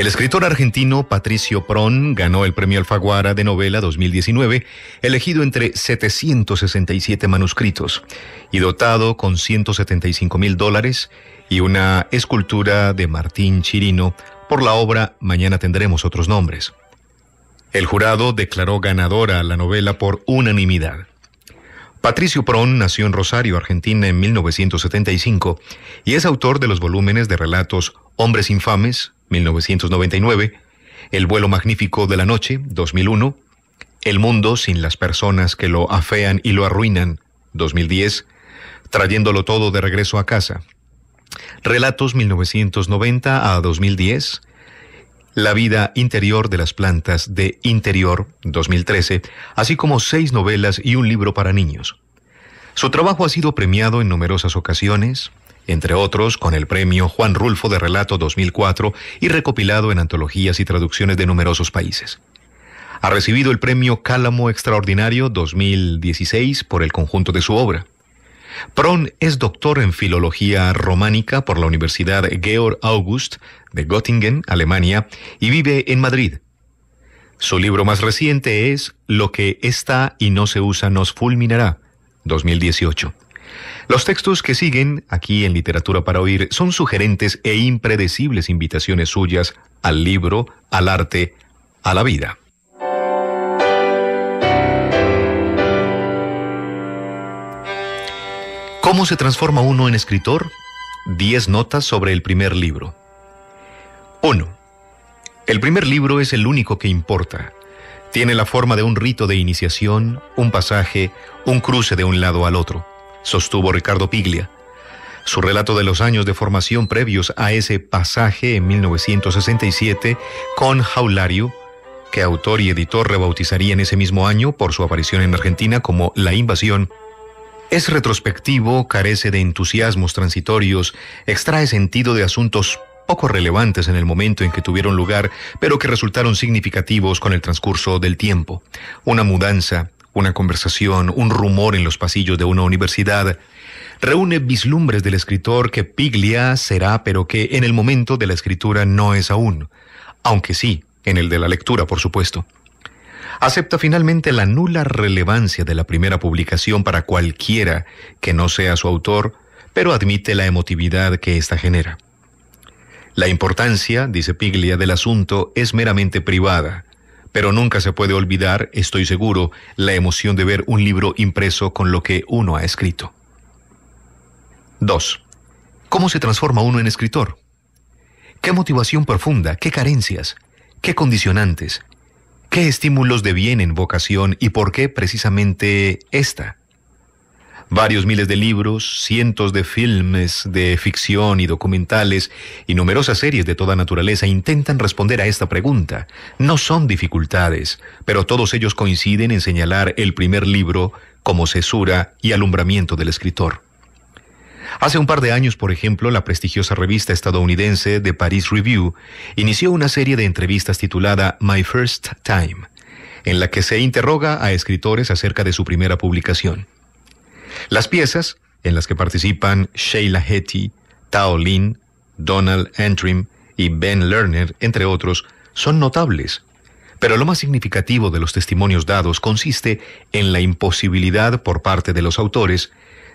El escritor argentino Patricio Pron ganó el Premio Alfaguara de Novela 2019, elegido entre 767 manuscritos y dotado con 175 mil dólares y una escultura de Martín Chirino por la obra Mañana tendremos otros nombres. El jurado declaró ganadora la novela por unanimidad. Patricio Pron nació en Rosario, Argentina, en 1975 y es autor de los volúmenes de relatos Hombres Infames, 1999, El vuelo magnífico de la noche, 2001, El mundo sin las personas que lo afean y lo arruinan, 2010, Trayéndolo todo de regreso a casa. Relatos 1990 a 2010, La vida interior de las plantas de Interior, 2013, así como seis novelas y un libro para niños. Su trabajo ha sido premiado en numerosas ocasiones, entre otros con el premio Juan Rulfo de Relato 2004 y recopilado en antologías y traducciones de numerosos países. Ha recibido el premio Cálamo Extraordinario 2016 por el conjunto de su obra. Pron es doctor en filología románica por la Universidad Georg August de Göttingen, Alemania, y vive en Madrid. Su libro más reciente es Lo que está y no se usa nos fulminará, 2018. Los textos que siguen aquí en Literatura para Oír son sugerentes e impredecibles invitaciones suyas al libro, al arte, a la vida. ¿Cómo se transforma uno en escritor? Diez notas sobre el primer libro. 1. El primer libro es el único que importa. Tiene la forma de un rito de iniciación, un pasaje, un cruce de un lado al otro sostuvo Ricardo Piglia. Su relato de los años de formación previos a ese pasaje en 1967 con Jaulario, que autor y editor rebautizaría en ese mismo año por su aparición en Argentina como La Invasión, es retrospectivo, carece de entusiasmos transitorios, extrae sentido de asuntos poco relevantes en el momento en que tuvieron lugar, pero que resultaron significativos con el transcurso del tiempo. Una mudanza, una conversación, un rumor en los pasillos de una universidad, reúne vislumbres del escritor que Piglia será, pero que en el momento de la escritura no es aún, aunque sí, en el de la lectura, por supuesto. Acepta finalmente la nula relevancia de la primera publicación para cualquiera que no sea su autor, pero admite la emotividad que ésta genera. La importancia, dice Piglia, del asunto es meramente privada, pero nunca se puede olvidar, estoy seguro, la emoción de ver un libro impreso con lo que uno ha escrito. 2. ¿Cómo se transforma uno en escritor? ¿Qué motivación profunda? ¿Qué carencias? ¿Qué condicionantes? ¿Qué estímulos de bien en vocación y por qué precisamente esta? varios miles de libros, cientos de filmes de ficción y documentales y numerosas series de toda naturaleza intentan responder a esta pregunta. No son dificultades, pero todos ellos coinciden en señalar el primer libro como cesura y alumbramiento del escritor. Hace un par de años, por ejemplo, la prestigiosa revista estadounidense The Paris Review inició una serie de entrevistas titulada My First Time, en la que se interroga a escritores acerca de su primera publicación. Las piezas, en las que participan Sheila Hetty, Tao Lin, Donald Antrim y Ben Lerner, entre otros, son notables. Pero lo más significativo de los testimonios dados consiste en la imposibilidad por parte de los autores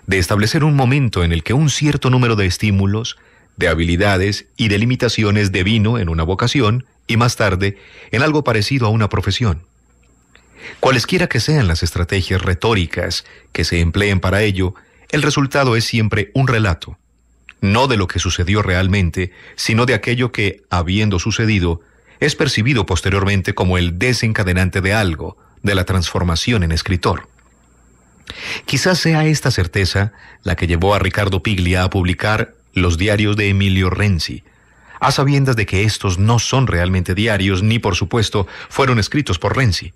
de establecer un momento en el que un cierto número de estímulos, de habilidades y de limitaciones devino en una vocación y más tarde en algo parecido a una profesión. Cualesquiera que sean las estrategias retóricas que se empleen para ello, el resultado es siempre un relato, no de lo que sucedió realmente, sino de aquello que, habiendo sucedido, es percibido posteriormente como el desencadenante de algo, de la transformación en escritor. Quizás sea esta certeza la que llevó a Ricardo Piglia a publicar los diarios de Emilio Renzi, a sabiendas de que estos no son realmente diarios ni por supuesto fueron escritos por Renzi.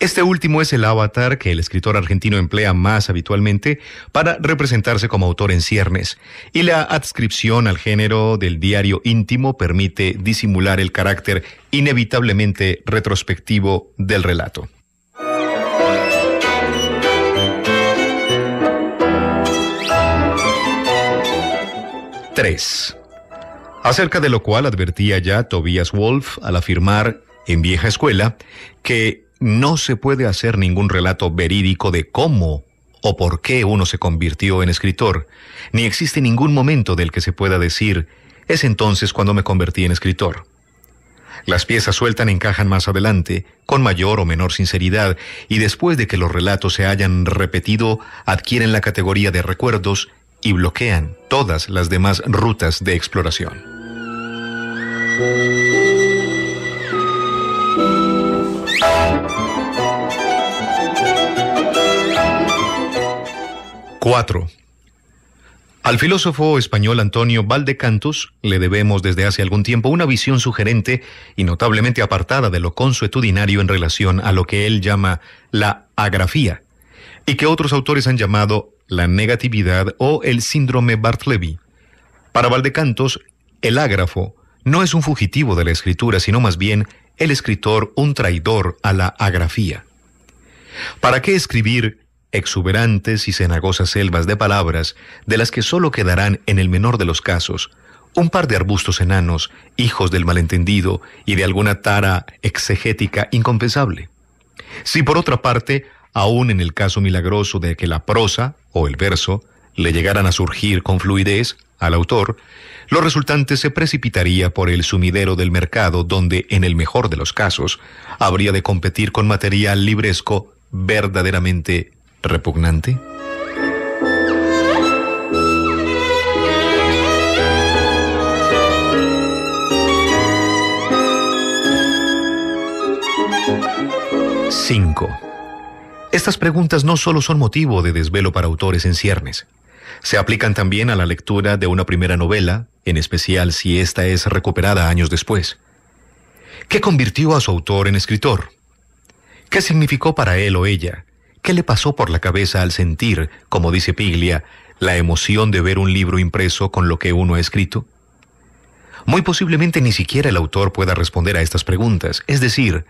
Este último es el avatar que el escritor argentino emplea más habitualmente para representarse como autor en ciernes, y la adscripción al género del diario íntimo permite disimular el carácter inevitablemente retrospectivo del relato. 3. Acerca de lo cual advertía ya Tobias Wolff al afirmar en vieja escuela que no se puede hacer ningún relato verídico de cómo o por qué uno se convirtió en escritor, ni existe ningún momento del que se pueda decir, es entonces cuando me convertí en escritor. Las piezas sueltan encajan más adelante, con mayor o menor sinceridad, y después de que los relatos se hayan repetido, adquieren la categoría de recuerdos y bloquean todas las demás rutas de exploración. 4. Al filósofo español Antonio Valdecantos le debemos desde hace algún tiempo una visión sugerente y notablemente apartada de lo consuetudinario en relación a lo que él llama la agrafía, y que otros autores han llamado la negatividad o el síndrome Bartleby. Para Valdecantos, el ágrafo no es un fugitivo de la escritura, sino más bien el escritor un traidor a la agrafía. ¿Para qué escribir exuberantes y cenagosas selvas de palabras de las que sólo quedarán en el menor de los casos un par de arbustos enanos, hijos del malentendido y de alguna tara exegética incompensable. Si por otra parte, aun en el caso milagroso de que la prosa o el verso le llegaran a surgir con fluidez al autor, lo resultante se precipitaría por el sumidero del mercado donde, en el mejor de los casos, habría de competir con material libresco verdaderamente repugnante? 5. Estas preguntas no solo son motivo de desvelo para autores en ciernes, se aplican también a la lectura de una primera novela, en especial si ésta es recuperada años después. ¿Qué convirtió a su autor en escritor? ¿Qué significó para él o ella ¿Qué le pasó por la cabeza al sentir, como dice Piglia, la emoción de ver un libro impreso con lo que uno ha escrito? Muy posiblemente ni siquiera el autor pueda responder a estas preguntas, es decir,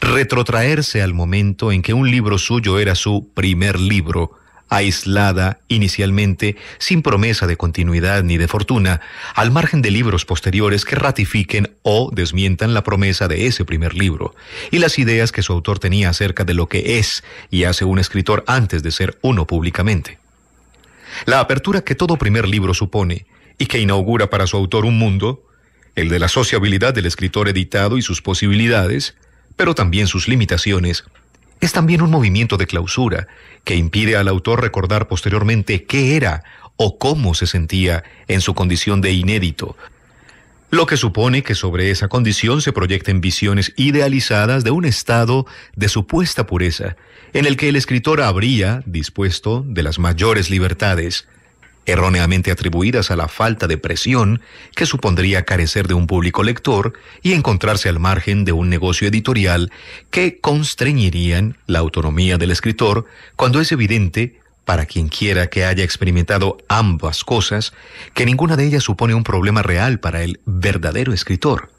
retrotraerse al momento en que un libro suyo era su primer libro aislada inicialmente, sin promesa de continuidad ni de fortuna, al margen de libros posteriores que ratifiquen o desmientan la promesa de ese primer libro, y las ideas que su autor tenía acerca de lo que es y hace un escritor antes de ser uno públicamente. La apertura que todo primer libro supone, y que inaugura para su autor un mundo, el de la sociabilidad del escritor editado y sus posibilidades, pero también sus limitaciones, es también un movimiento de clausura que impide al autor recordar posteriormente qué era o cómo se sentía en su condición de inédito, lo que supone que sobre esa condición se proyecten visiones idealizadas de un estado de supuesta pureza, en el que el escritor habría dispuesto de las mayores libertades, erróneamente atribuidas a la falta de presión que supondría carecer de un público lector y encontrarse al margen de un negocio editorial que constreñirían la autonomía del escritor cuando es evidente para quien quiera que haya experimentado ambas cosas, que ninguna de ellas supone un problema real para el verdadero escritor.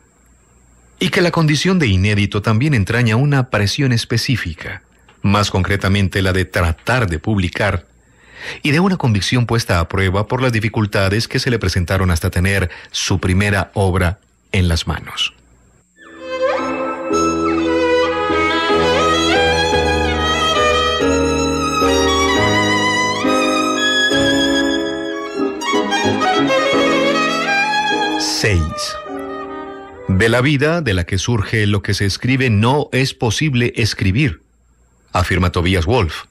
Y que la condición de inédito también entraña una presión específica, más concretamente la de tratar de publicar y de una convicción puesta a prueba por las dificultades que se le presentaron hasta tener su primera obra en las manos. 6. De la vida de la que surge lo que se escribe no es posible escribir, afirma Tobias Wolff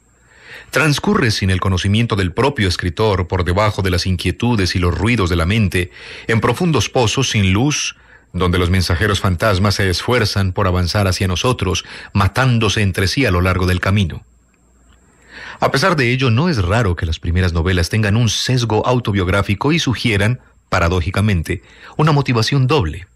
transcurre sin el conocimiento del propio escritor por debajo de las inquietudes y los ruidos de la mente, en profundos pozos sin luz, donde los mensajeros fantasmas se esfuerzan por avanzar hacia nosotros, matándose entre sí a lo largo del camino. A pesar de ello, no es raro que las primeras novelas tengan un sesgo autobiográfico y sugieran, paradójicamente, una motivación doble.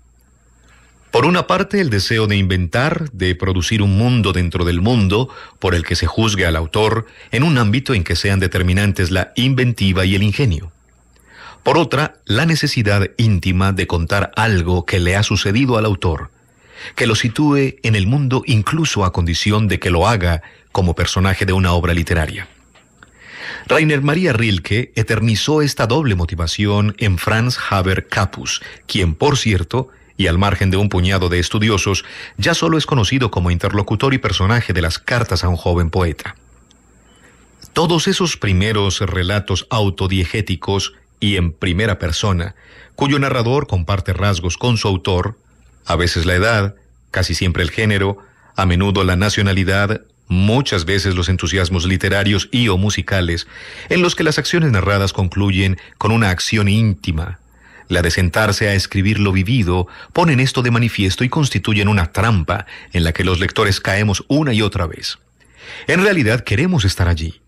Por una parte, el deseo de inventar, de producir un mundo dentro del mundo por el que se juzgue al autor en un ámbito en que sean determinantes la inventiva y el ingenio. Por otra, la necesidad íntima de contar algo que le ha sucedido al autor, que lo sitúe en el mundo incluso a condición de que lo haga como personaje de una obra literaria. Rainer María Rilke eternizó esta doble motivación en Franz Haber Capus, quien, por cierto, y al margen de un puñado de estudiosos, ya solo es conocido como interlocutor y personaje de las cartas a un joven poeta. Todos esos primeros relatos autodiegéticos y en primera persona, cuyo narrador comparte rasgos con su autor, a veces la edad, casi siempre el género, a menudo la nacionalidad, muchas veces los entusiasmos literarios y o musicales, en los que las acciones narradas concluyen con una acción íntima, la de sentarse a escribir lo vivido, ponen esto de manifiesto y constituyen una trampa en la que los lectores caemos una y otra vez. En realidad queremos estar allí,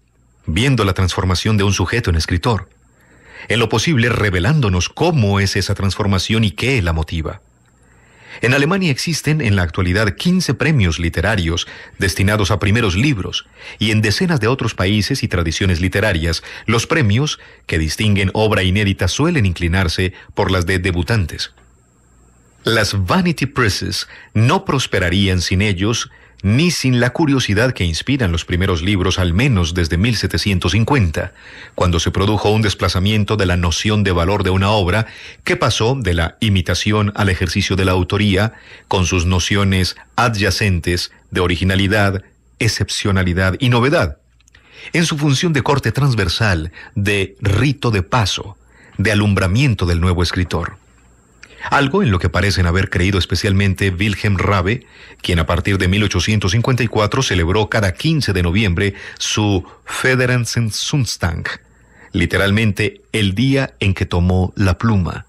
viendo la transformación de un sujeto en escritor, en lo posible revelándonos cómo es esa transformación y qué la motiva. En Alemania existen en la actualidad 15 premios literarios destinados a primeros libros y en decenas de otros países y tradiciones literarias los premios que distinguen obra inédita suelen inclinarse por las de debutantes. Las Vanity Presses no prosperarían sin ellos ni sin la curiosidad que inspiran los primeros libros al menos desde 1750, cuando se produjo un desplazamiento de la noción de valor de una obra que pasó de la imitación al ejercicio de la autoría, con sus nociones adyacentes de originalidad, excepcionalidad y novedad, en su función de corte transversal, de rito de paso, de alumbramiento del nuevo escritor algo en lo que parecen haber creído especialmente Wilhelm Rabe, quien a partir de 1854 celebró cada 15 de noviembre su Federansensunstag, literalmente el día en que tomó la pluma.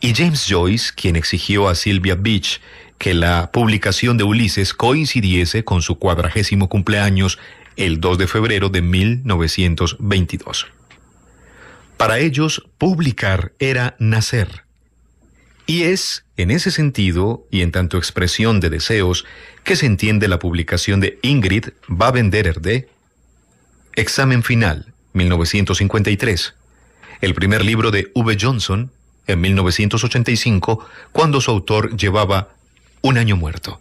Y James Joyce, quien exigió a Sylvia Beach que la publicación de Ulises coincidiese con su cuadragésimo cumpleaños el 2 de febrero de 1922. Para ellos, publicar era nacer y es en ese sentido, y en tanto expresión de deseos, que se entiende la publicación de Ingrid Babenderer de Examen Final, 1953, el primer libro de V. Johnson, en 1985, cuando su autor llevaba un año muerto.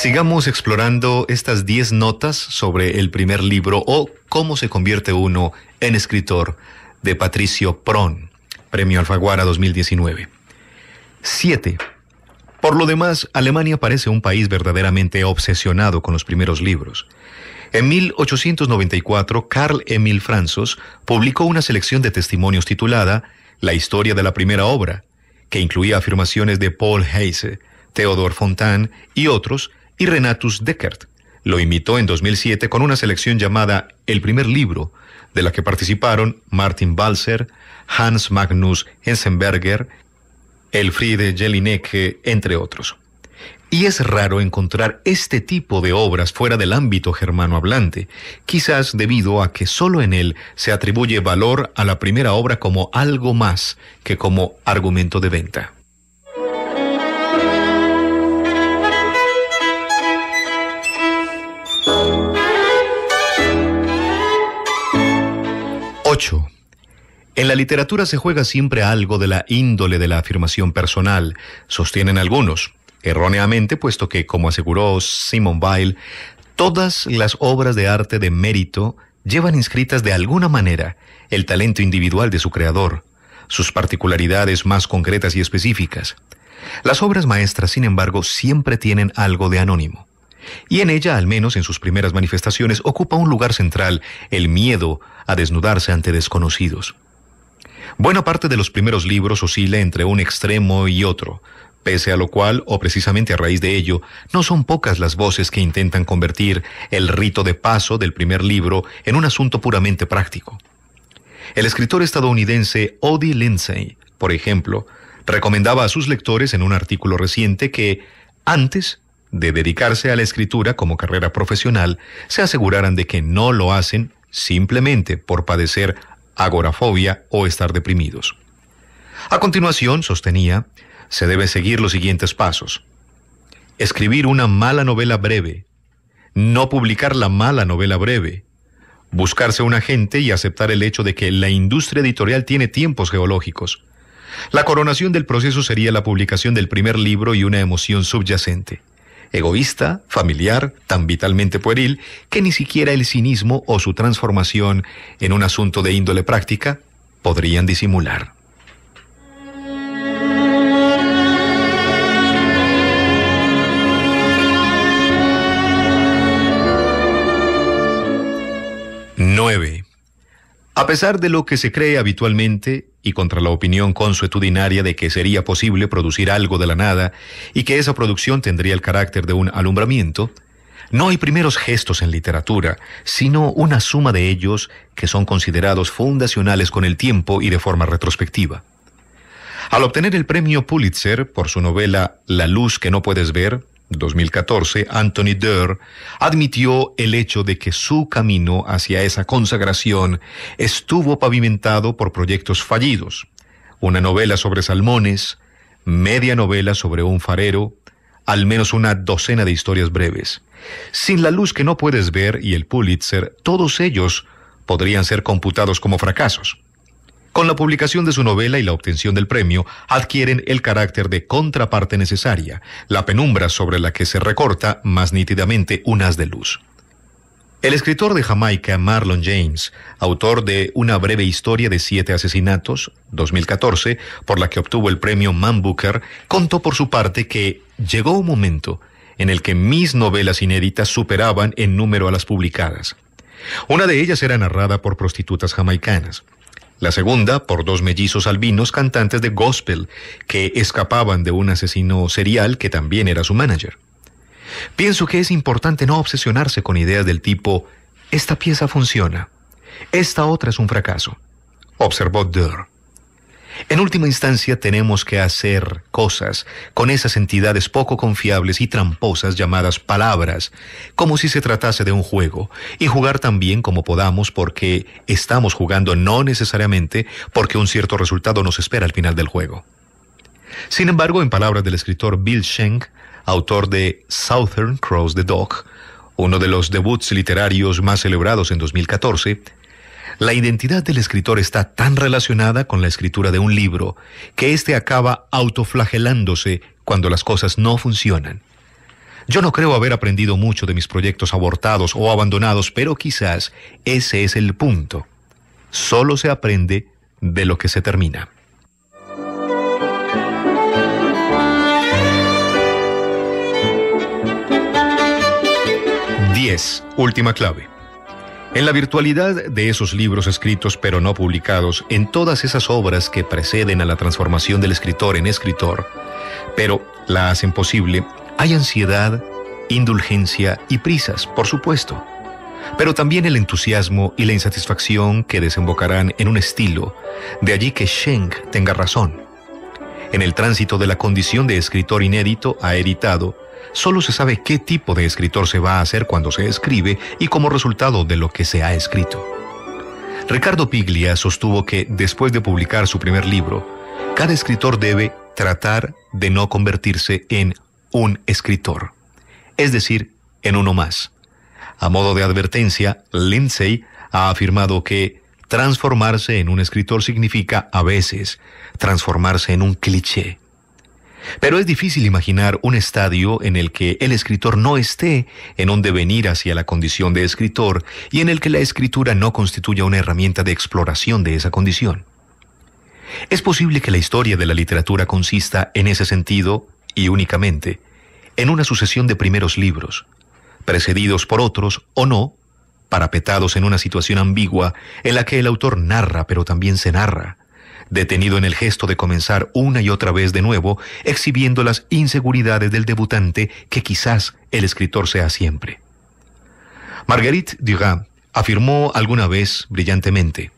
Sigamos explorando estas 10 notas sobre el primer libro o cómo se convierte uno en escritor de Patricio Pron, Premio Alfaguara 2019. 7. Por lo demás, Alemania parece un país verdaderamente obsesionado con los primeros libros. En 1894, Carl Emil Franzos publicó una selección de testimonios titulada La historia de la primera obra, que incluía afirmaciones de Paul Heise, Theodor Fontane y otros y Renatus Deckert lo imitó en 2007 con una selección llamada El primer libro, de la que participaron Martin Balzer, Hans Magnus Henzenberger, Elfriede Jelinek, entre otros. Y es raro encontrar este tipo de obras fuera del ámbito germano hablante, quizás debido a que solo en él se atribuye valor a la primera obra como algo más que como argumento de venta. En la literatura se juega siempre algo de la índole de la afirmación personal, sostienen algunos, erróneamente, puesto que, como aseguró Simon Weil, todas las obras de arte de mérito llevan inscritas de alguna manera el talento individual de su creador, sus particularidades más concretas y específicas. Las obras maestras, sin embargo, siempre tienen algo de anónimo. Y en ella, al menos en sus primeras manifestaciones, ocupa un lugar central el miedo a desnudarse ante desconocidos. Buena parte de los primeros libros oscila entre un extremo y otro, pese a lo cual, o precisamente a raíz de ello, no son pocas las voces que intentan convertir el rito de paso del primer libro en un asunto puramente práctico. El escritor estadounidense Odie Lindsay, por ejemplo, recomendaba a sus lectores en un artículo reciente que, antes de dedicarse a la escritura como carrera profesional, se aseguraran de que no lo hacen simplemente por padecer agorafobia o estar deprimidos. A continuación, sostenía, se debe seguir los siguientes pasos. Escribir una mala novela breve, no publicar la mala novela breve, buscarse un agente y aceptar el hecho de que la industria editorial tiene tiempos geológicos. La coronación del proceso sería la publicación del primer libro y una emoción subyacente egoísta, familiar, tan vitalmente pueril, que ni siquiera el cinismo o su transformación en un asunto de índole práctica podrían disimular. 9. A pesar de lo que se cree habitualmente, y contra la opinión consuetudinaria de que sería posible producir algo de la nada y que esa producción tendría el carácter de un alumbramiento, no hay primeros gestos en literatura, sino una suma de ellos que son considerados fundacionales con el tiempo y de forma retrospectiva. Al obtener el premio Pulitzer por su novela La luz que no puedes ver, 2014, Anthony Durr admitió el hecho de que su camino hacia esa consagración estuvo pavimentado por proyectos fallidos. Una novela sobre salmones, media novela sobre un farero, al menos una docena de historias breves. Sin la luz que no puedes ver y el Pulitzer, todos ellos podrían ser computados como fracasos. Con la publicación de su novela y la obtención del premio, adquieren el carácter de contraparte necesaria, la penumbra sobre la que se recorta más nítidamente un haz de luz. El escritor de Jamaica, Marlon James, autor de Una breve historia de siete asesinatos, 2014, por la que obtuvo el premio Man Booker, contó por su parte que llegó un momento en el que mis novelas inéditas superaban en número a las publicadas. Una de ellas era narrada por prostitutas jamaicanas. La segunda, por dos mellizos albinos cantantes de gospel que escapaban de un asesino serial que también era su manager. Pienso que es importante no obsesionarse con ideas del tipo, esta pieza funciona, esta otra es un fracaso, observó Durr. En última instancia tenemos que hacer cosas con esas entidades poco confiables y tramposas llamadas palabras, como si se tratase de un juego, y jugar tan bien como podamos porque estamos jugando no necesariamente porque un cierto resultado nos espera al final del juego. Sin embargo, en palabras del escritor Bill Schenk, autor de Southern Cross the Dog, uno de los debuts literarios más celebrados en 2014, la identidad del escritor está tan relacionada con la escritura de un libro que éste acaba autoflagelándose cuando las cosas no funcionan. Yo no creo haber aprendido mucho de mis proyectos abortados o abandonados, pero quizás ese es el punto. Solo se aprende de lo que se termina. Última clave. En la virtualidad de esos libros escritos pero no publicados, en todas esas obras que preceden a la transformación del escritor en escritor, pero la hacen posible, hay ansiedad, indulgencia y prisas, por supuesto, pero también el entusiasmo y la insatisfacción que desembocarán en un estilo, de allí que Schenck tenga razón. En el tránsito de la condición de escritor inédito a editado, Solo se sabe qué tipo de escritor se va a hacer cuando se escribe y como resultado de lo que se ha escrito. Ricardo Piglia sostuvo que, después de publicar su primer libro, cada escritor debe tratar de no convertirse en un escritor, es decir, en uno más. A modo de advertencia, Lindsay ha afirmado que transformarse en un escritor significa, a veces, transformarse en un cliché. Pero es difícil imaginar un estadio en el que el escritor no esté en donde venir hacia la condición de escritor y en el que la escritura no constituya una herramienta de exploración de esa condición. Es posible que la historia de la literatura consista en ese sentido y únicamente en una sucesión de primeros libros, precedidos por otros o no, parapetados en una situación ambigua en la que el autor narra pero también se narra, detenido en el gesto de comenzar una y otra vez de nuevo, exhibiendo las inseguridades del debutante que quizás el escritor sea siempre. Marguerite Duras afirmó alguna vez brillantemente,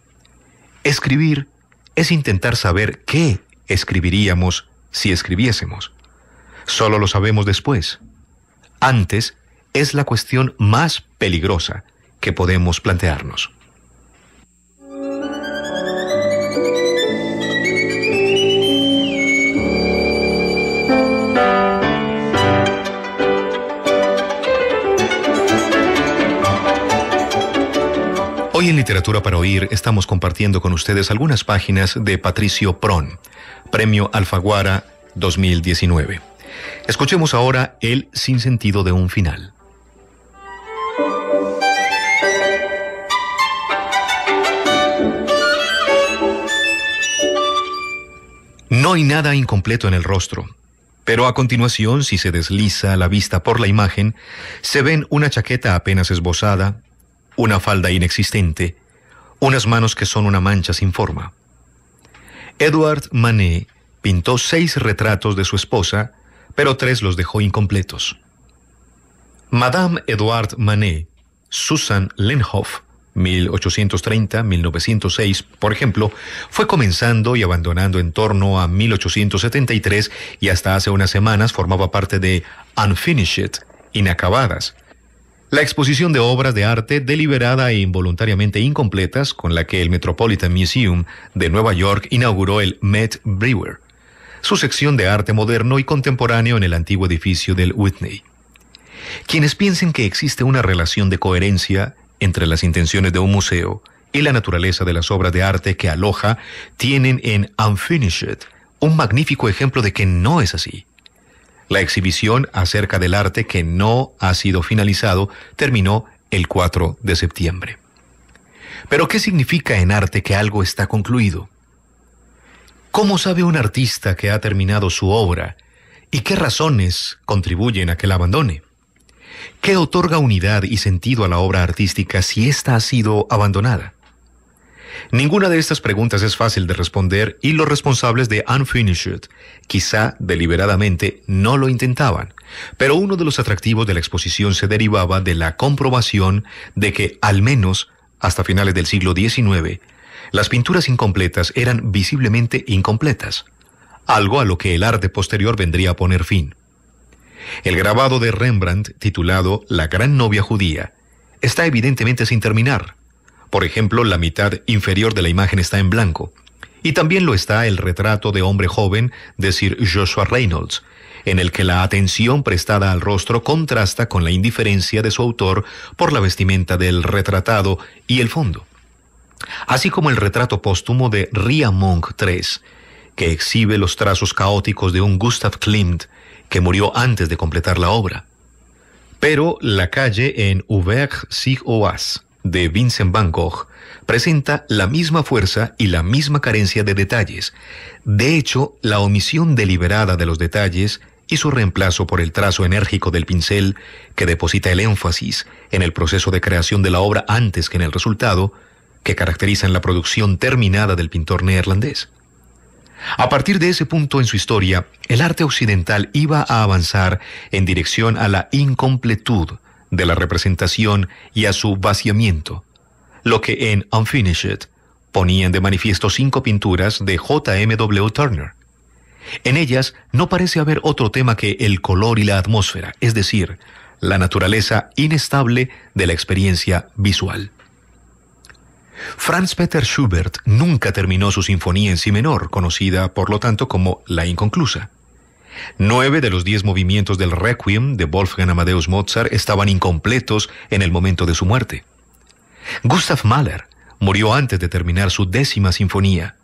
escribir es intentar saber qué escribiríamos si escribiésemos. Solo lo sabemos después. Antes es la cuestión más peligrosa que podemos plantearnos. en Literatura para Oír estamos compartiendo con ustedes algunas páginas de Patricio Pron, Premio Alfaguara 2019. Escuchemos ahora El sinsentido de un final. No hay nada incompleto en el rostro, pero a continuación, si se desliza la vista por la imagen, se ven una chaqueta apenas esbozada, una falda inexistente, unas manos que son una mancha sin forma. Edward Manet pintó seis retratos de su esposa, pero tres los dejó incompletos. Madame Edouard Manet, Susan Lenhoff, 1830-1906, por ejemplo, fue comenzando y abandonando en torno a 1873 y hasta hace unas semanas formaba parte de Unfinished, Inacabadas, la exposición de obras de arte deliberada e involuntariamente incompletas con la que el Metropolitan Museum de Nueva York inauguró el Met Brewer, su sección de arte moderno y contemporáneo en el antiguo edificio del Whitney. Quienes piensen que existe una relación de coherencia entre las intenciones de un museo y la naturaleza de las obras de arte que aloja tienen en Unfinished un magnífico ejemplo de que no es así. La exhibición acerca del arte que no ha sido finalizado terminó el 4 de septiembre. Pero ¿qué significa en arte que algo está concluido? ¿Cómo sabe un artista que ha terminado su obra y qué razones contribuyen a que la abandone? ¿Qué otorga unidad y sentido a la obra artística si ésta ha sido abandonada? Ninguna de estas preguntas es fácil de responder y los responsables de Unfinished quizá deliberadamente no lo intentaban, pero uno de los atractivos de la exposición se derivaba de la comprobación de que, al menos hasta finales del siglo XIX, las pinturas incompletas eran visiblemente incompletas, algo a lo que el arte posterior vendría a poner fin. El grabado de Rembrandt, titulado La gran novia judía, está evidentemente sin terminar, por ejemplo, la mitad inferior de la imagen está en blanco. Y también lo está el retrato de hombre joven de Sir Joshua Reynolds, en el que la atención prestada al rostro contrasta con la indiferencia de su autor por la vestimenta del retratado y el fondo. Así como el retrato póstumo de Ria Monk III, que exhibe los trazos caóticos de un Gustav Klimt que murió antes de completar la obra. Pero la calle en ouvert sig oas de Vincent Van Gogh presenta la misma fuerza y la misma carencia de detalles. De hecho, la omisión deliberada de los detalles y su reemplazo por el trazo enérgico del pincel, que deposita el énfasis en el proceso de creación de la obra antes que en el resultado, que caracterizan la producción terminada del pintor neerlandés. A partir de ese punto en su historia, el arte occidental iba a avanzar en dirección a la incompletud, de la representación y a su vaciamiento, lo que en Unfinished ponían de manifiesto cinco pinturas de J.M.W. Turner. En ellas no parece haber otro tema que el color y la atmósfera, es decir, la naturaleza inestable de la experiencia visual. Franz Peter Schubert nunca terminó su sinfonía en si menor, conocida por lo tanto como la inconclusa. Nueve de los diez movimientos del Requiem de Wolfgang Amadeus Mozart estaban incompletos en el momento de su muerte. Gustav Mahler murió antes de terminar su décima sinfonía.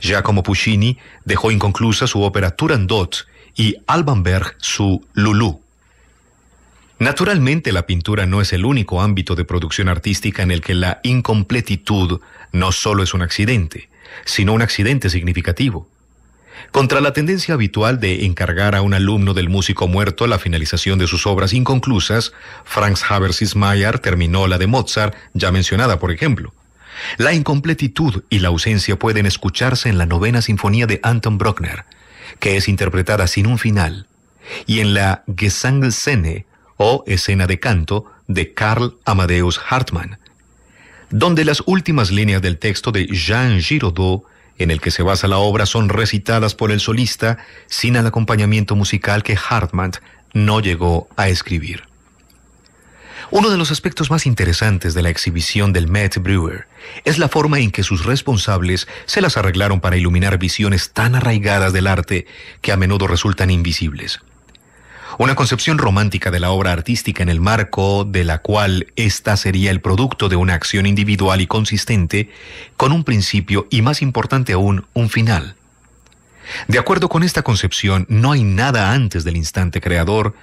Giacomo Puccini dejó inconclusa su ópera Turandot y Alban Berg su Lulu. Naturalmente la pintura no es el único ámbito de producción artística en el que la incompletitud no solo es un accidente, sino un accidente significativo. Contra la tendencia habitual de encargar a un alumno del músico muerto la finalización de sus obras inconclusas, Franz habers Mayer terminó la de Mozart, ya mencionada por ejemplo. La incompletitud y la ausencia pueden escucharse en la novena sinfonía de Anton Bruckner, que es interpretada sin un final, y en la Gesangscene o escena de canto, de Karl Amadeus Hartmann, donde las últimas líneas del texto de Jean Giraudot en el que se basa la obra son recitadas por el solista sin el acompañamiento musical que Hartmann no llegó a escribir. Uno de los aspectos más interesantes de la exhibición del Met Brewer es la forma en que sus responsables se las arreglaron para iluminar visiones tan arraigadas del arte que a menudo resultan invisibles una concepción romántica de la obra artística en el marco de la cual ésta sería el producto de una acción individual y consistente, con un principio y más importante aún, un final. De acuerdo con esta concepción, no hay nada antes del instante creador,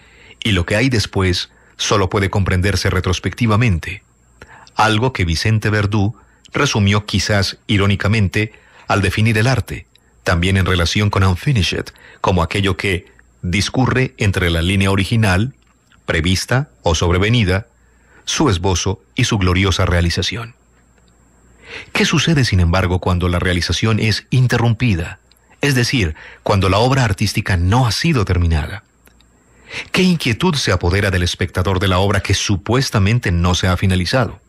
y lo que hay después solo puede comprenderse retrospectivamente, algo que Vicente Verdú resumió quizás irónicamente al definir el arte, también en relación con Unfinished, como aquello que, discurre entre la línea original, prevista o sobrevenida, su esbozo y su gloriosa realización. ¿Qué sucede, sin embargo, cuando la realización es interrumpida? Es decir, cuando la obra artística no ha sido terminada. ¿Qué inquietud se apodera del espectador de la obra que supuestamente no se ha finalizado?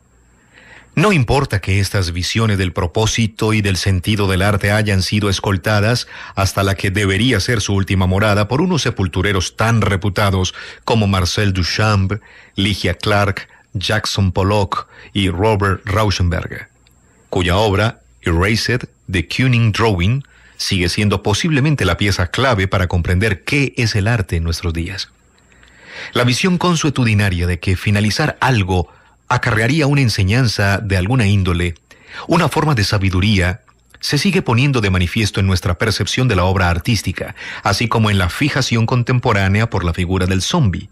No importa que estas visiones del propósito y del sentido del arte hayan sido escoltadas hasta la que debería ser su última morada por unos sepultureros tan reputados como Marcel Duchamp, Ligia Clark, Jackson Pollock y Robert Rauschenberg, cuya obra Erased, The Cunning Drawing, sigue siendo posiblemente la pieza clave para comprender qué es el arte en nuestros días. La visión consuetudinaria de que finalizar algo acarrearía una enseñanza de alguna índole, una forma de sabiduría, se sigue poniendo de manifiesto en nuestra percepción de la obra artística, así como en la fijación contemporánea por la figura del zombi,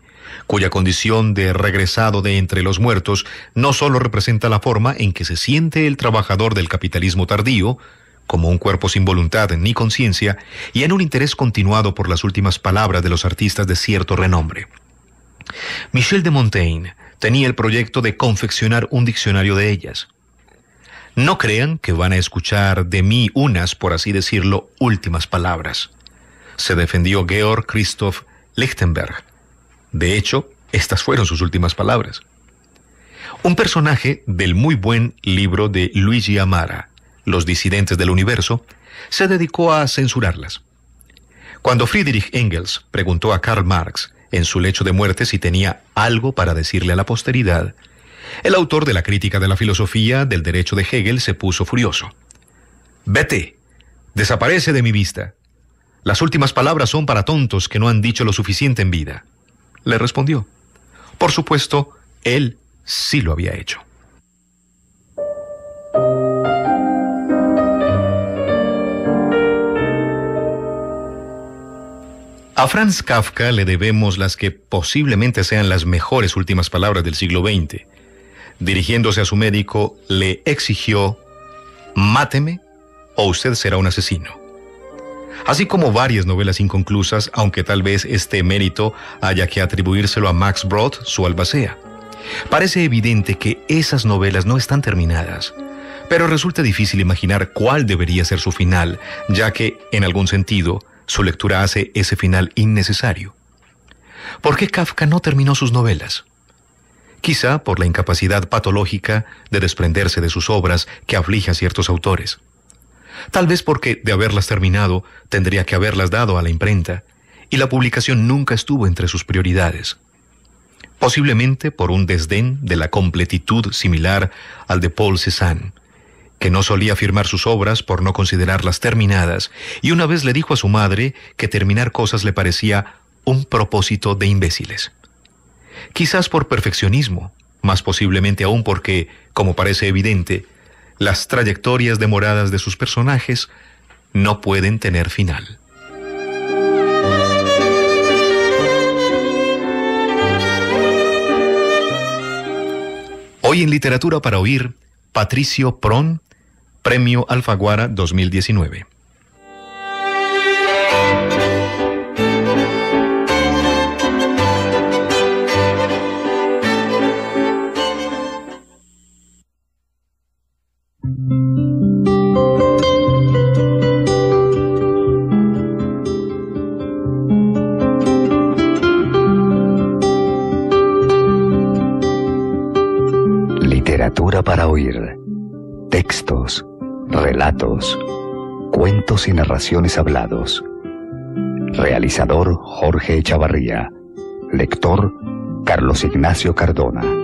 cuya condición de regresado de entre los muertos no solo representa la forma en que se siente el trabajador del capitalismo tardío, como un cuerpo sin voluntad ni conciencia, y en un interés continuado por las últimas palabras de los artistas de cierto renombre. Michel de Montaigne, tenía el proyecto de confeccionar un diccionario de ellas. No crean que van a escuchar de mí unas, por así decirlo, últimas palabras. Se defendió Georg Christoph Lichtenberg. De hecho, estas fueron sus últimas palabras. Un personaje del muy buen libro de Luigi Amara, Los disidentes del universo, se dedicó a censurarlas. Cuando Friedrich Engels preguntó a Karl Marx en su lecho de muerte si tenía algo para decirle a la posteridad, el autor de la crítica de la filosofía del derecho de Hegel se puso furioso. Vete, desaparece de mi vista. Las últimas palabras son para tontos que no han dicho lo suficiente en vida. Le respondió. Por supuesto, él sí lo había hecho. A Franz Kafka le debemos las que posiblemente sean las mejores últimas palabras del siglo XX. Dirigiéndose a su médico, le exigió, máteme o usted será un asesino. Así como varias novelas inconclusas, aunque tal vez este mérito haya que atribuírselo a Max Brod, su albacea. Parece evidente que esas novelas no están terminadas, pero resulta difícil imaginar cuál debería ser su final, ya que, en algún sentido, su lectura hace ese final innecesario. ¿Por qué Kafka no terminó sus novelas? Quizá por la incapacidad patológica de desprenderse de sus obras que aflige a ciertos autores. Tal vez porque, de haberlas terminado, tendría que haberlas dado a la imprenta, y la publicación nunca estuvo entre sus prioridades. Posiblemente por un desdén de la completitud similar al de Paul Cézanne, que no solía firmar sus obras por no considerarlas terminadas, y una vez le dijo a su madre que terminar cosas le parecía un propósito de imbéciles. Quizás por perfeccionismo, más posiblemente aún porque, como parece evidente, las trayectorias demoradas de sus personajes no pueden tener final. Hoy en Literatura para Oír, Patricio Pron, Premio Alfaguara 2019. para oír cuentos, y narraciones hablados. Realizador Jorge Echavarría. Lector Carlos Ignacio Cardona.